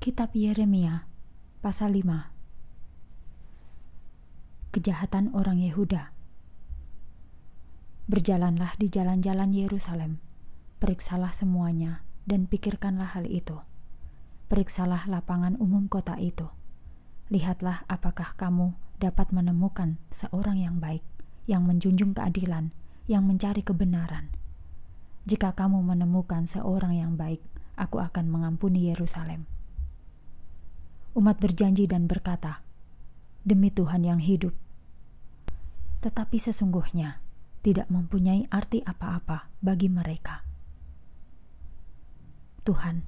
Kitab Yeremia pasal 5 Kejahatan orang Yehuda Berjalanlah di jalan-jalan Yerusalem, periksalah semuanya dan pikirkanlah hal itu. Periksalah lapangan umum kota itu. Lihatlah apakah kamu dapat menemukan seorang yang baik, yang menjunjung keadilan, yang mencari kebenaran. Jika kamu menemukan seorang yang baik, aku akan mengampuni Yerusalem.' umat berjanji dan berkata, "Demi Tuhan yang hidup." Tetapi sesungguhnya tidak mempunyai arti apa-apa bagi mereka. Tuhan,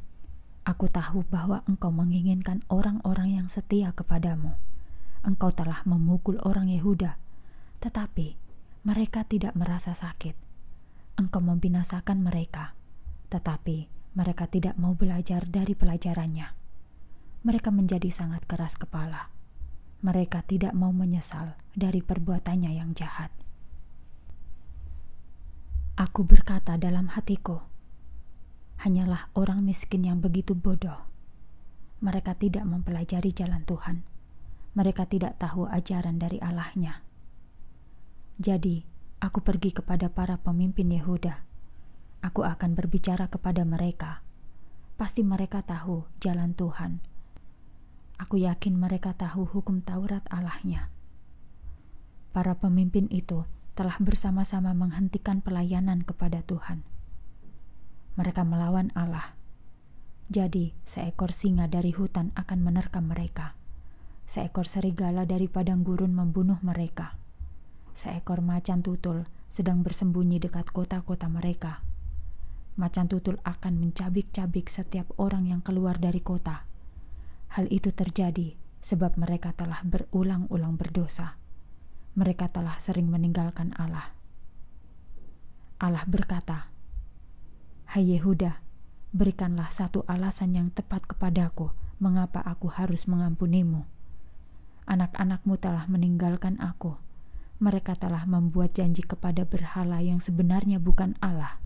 aku tahu bahwa Engkau menginginkan orang-orang yang setia kepadamu. Engkau telah memukul orang Yehuda, tetapi mereka tidak merasa sakit. Engkau membinasakan mereka, tetapi mereka tidak mau belajar dari pelajarannya mereka menjadi sangat keras kepala. Mereka tidak mau menyesal dari perbuatannya yang jahat. Aku berkata dalam hatiku, hanyalah orang miskin yang begitu bodoh. Mereka tidak mempelajari jalan Tuhan. Mereka tidak tahu ajaran dari Allahnya. Jadi, aku pergi kepada para pemimpin Yehuda. Aku akan berbicara kepada mereka. Pasti mereka tahu jalan Tuhan Aku yakin mereka tahu hukum Taurat Allahnya. Para pemimpin itu telah bersama-sama menghentikan pelayanan kepada Tuhan. Mereka melawan Allah. Jadi, seekor singa dari hutan akan menerkam mereka. Seekor serigala dari padang gurun membunuh mereka. Seekor macan tutul sedang bersembunyi dekat kota-kota mereka. Macan tutul akan mencabik-cabik setiap orang yang keluar dari kota Hal itu terjadi sebab mereka telah berulang-ulang berdosa. Mereka telah sering meninggalkan Allah. Allah berkata, "Hai Yehuda, berikanlah satu alasan yang tepat kepadaku mengapa aku harus mengampunimu. Anak-anakmu telah meninggalkan aku. Mereka telah membuat janji kepada berhala yang sebenarnya bukan Allah.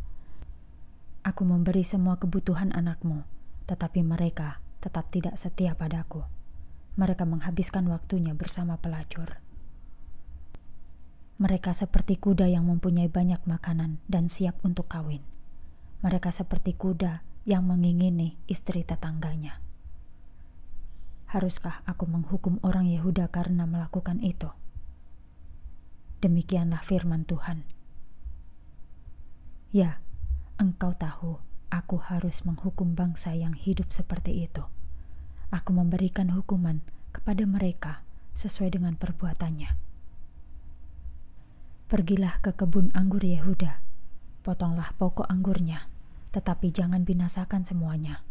Aku memberi semua kebutuhan anakmu, tetapi mereka tetap tidak setia padaku. Mereka menghabiskan waktunya bersama pelacur. Mereka seperti kuda yang mempunyai banyak makanan dan siap untuk kawin. Mereka seperti kuda yang mengingini istri tetangganya. Haruskah aku menghukum orang Yehuda karena melakukan itu? Demikianlah firman Tuhan. Ya, engkau tahu aku harus menghukum bangsa yang hidup seperti itu aku memberikan hukuman kepada mereka sesuai dengan perbuatannya. Pergilah ke kebun anggur Yehuda, potonglah pokok anggurnya, tetapi jangan binasakan semuanya.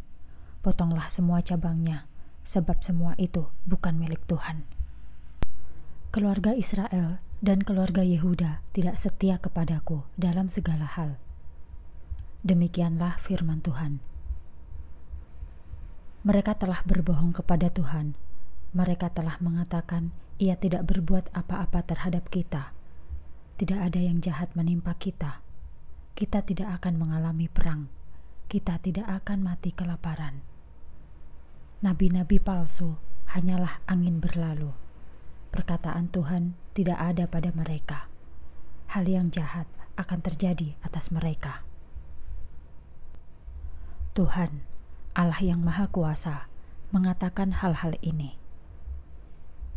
Potonglah semua cabangnya, sebab semua itu bukan milik Tuhan. Keluarga Israel dan keluarga Yehuda tidak setia kepadaku dalam segala hal. Demikianlah firman Tuhan. Mereka telah berbohong kepada Tuhan. Mereka telah mengatakan ia tidak berbuat apa-apa terhadap kita. Tidak ada yang jahat menimpa kita. Kita tidak akan mengalami perang. Kita tidak akan mati kelaparan. Nabi-nabi palsu hanyalah angin berlalu. Perkataan Tuhan tidak ada pada mereka. Hal yang jahat akan terjadi atas mereka. Tuhan Allah yang Maha Kuasa, mengatakan hal-hal ini.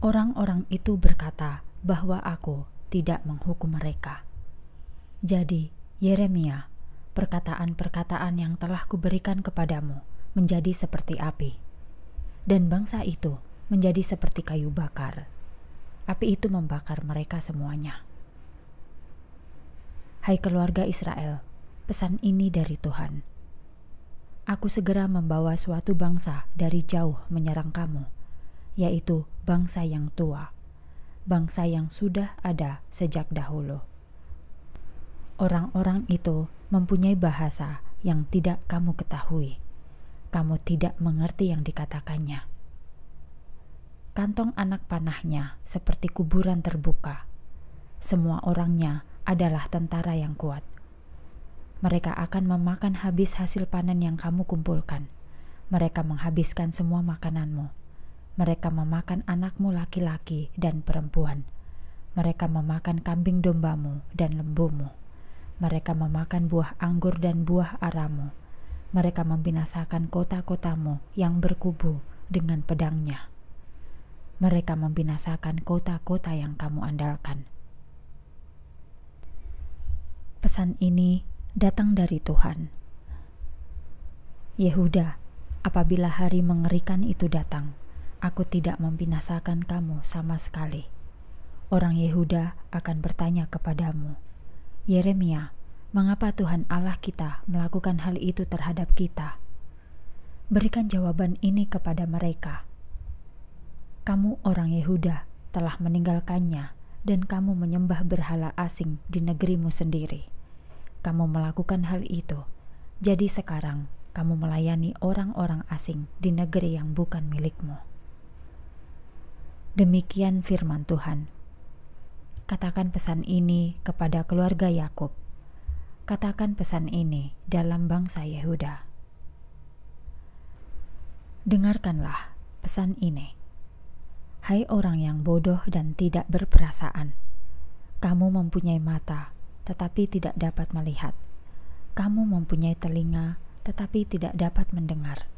Orang-orang itu berkata bahwa aku tidak menghukum mereka. Jadi, Yeremia, perkataan-perkataan yang telah kuberikan kepadamu menjadi seperti api, dan bangsa itu menjadi seperti kayu bakar. Api itu membakar mereka semuanya. Hai keluarga Israel, pesan ini dari Tuhan aku segera membawa suatu bangsa dari jauh menyerang kamu, yaitu bangsa yang tua, bangsa yang sudah ada sejak dahulu. Orang-orang itu mempunyai bahasa yang tidak kamu ketahui. Kamu tidak mengerti yang dikatakannya. Kantong anak panahnya seperti kuburan terbuka. Semua orangnya adalah tentara yang kuat mereka akan memakan habis hasil panen yang kamu kumpulkan. Mereka menghabiskan semua makananmu. Mereka memakan anakmu laki-laki dan perempuan. Mereka memakan kambing dombamu dan lembumu. Mereka memakan buah anggur dan buah aramu. Mereka membinasakan kota-kotamu yang berkubu dengan pedangnya. Mereka membinasakan kota-kota yang kamu andalkan. Pesan ini datang dari Tuhan. Yehuda, apabila hari mengerikan itu datang, aku tidak membinasakan kamu sama sekali. Orang Yehuda akan bertanya kepadamu, Yeremia, mengapa Tuhan Allah kita melakukan hal itu terhadap kita? Berikan jawaban ini kepada mereka. Kamu orang Yehuda telah meninggalkannya dan kamu menyembah berhala asing di negerimu sendiri kamu melakukan hal itu. Jadi sekarang kamu melayani orang-orang asing di negeri yang bukan milikmu. Demikian firman Tuhan. Katakan pesan ini kepada keluarga Yakub. Katakan pesan ini dalam bangsa Yehuda. Dengarkanlah pesan ini. Hai orang yang bodoh dan tidak berperasaan, kamu mempunyai mata, tetapi tidak dapat melihat. Kamu mempunyai telinga, tetapi tidak dapat mendengar.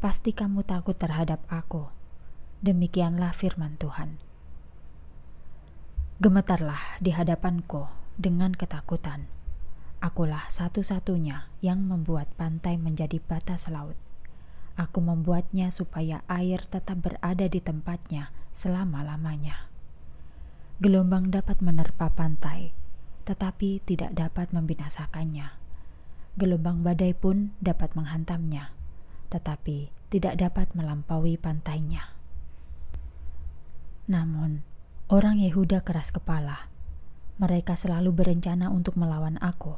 Pasti kamu takut terhadap Aku. Demikianlah firman Tuhan. Gemetarlah di hadapanku dengan ketakutan. Akulah satu-satunya yang membuat pantai menjadi batas laut. Aku membuatnya supaya air tetap berada di tempatnya selama-lamanya. Gelombang dapat menerpa pantai, tetapi tidak dapat membinasakannya. Gelombang badai pun dapat menghantamnya, tetapi tidak dapat melampaui pantainya. Namun, orang Yehuda keras kepala. Mereka selalu berencana untuk melawan aku.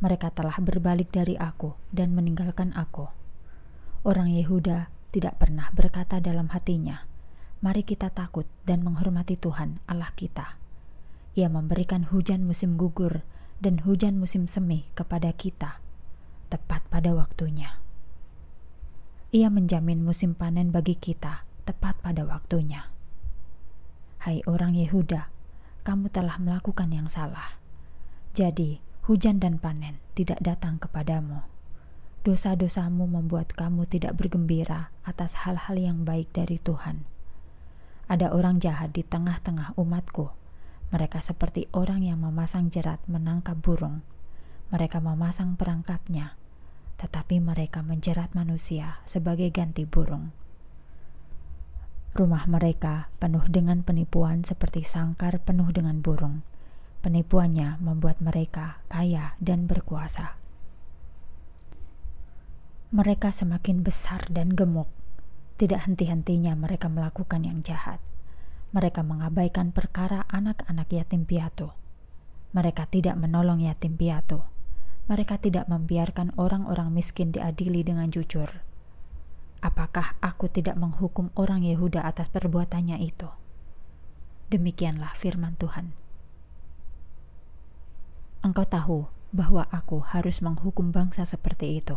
Mereka telah berbalik dari aku dan meninggalkan aku. Orang Yehuda tidak pernah berkata dalam hatinya, "Mari kita takut dan menghormati Tuhan Allah kita." Ia memberikan hujan musim gugur dan hujan musim semi kepada kita, tepat pada waktunya. Ia menjamin musim panen bagi kita, tepat pada waktunya. Hai orang Yehuda, kamu telah melakukan yang salah. Jadi, hujan dan panen tidak datang kepadamu. Dosa-dosamu membuat kamu tidak bergembira atas hal-hal yang baik dari Tuhan. Ada orang jahat di tengah-tengah umatku mereka seperti orang yang memasang jerat menangkap burung. Mereka memasang perangkapnya, tetapi mereka menjerat manusia sebagai ganti burung. Rumah mereka penuh dengan penipuan, seperti sangkar penuh dengan burung. Penipuannya membuat mereka kaya dan berkuasa. Mereka semakin besar dan gemuk. Tidak henti-hentinya mereka melakukan yang jahat mereka mengabaikan perkara anak-anak yatim piatu. Mereka tidak menolong yatim piatu. Mereka tidak membiarkan orang-orang miskin diadili dengan jujur. Apakah aku tidak menghukum orang Yehuda atas perbuatannya itu? Demikianlah firman Tuhan. Engkau tahu bahwa aku harus menghukum bangsa seperti itu.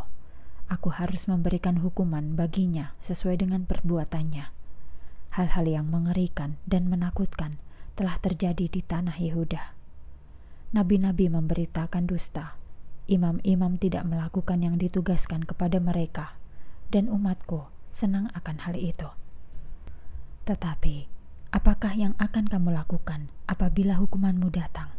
Aku harus memberikan hukuman baginya sesuai dengan perbuatannya hal-hal yang mengerikan dan menakutkan telah terjadi di tanah Yehuda. Nabi-nabi memberitakan dusta, imam-imam tidak melakukan yang ditugaskan kepada mereka, dan umatku senang akan hal itu. Tetapi, apakah yang akan kamu lakukan apabila hukumanmu datang?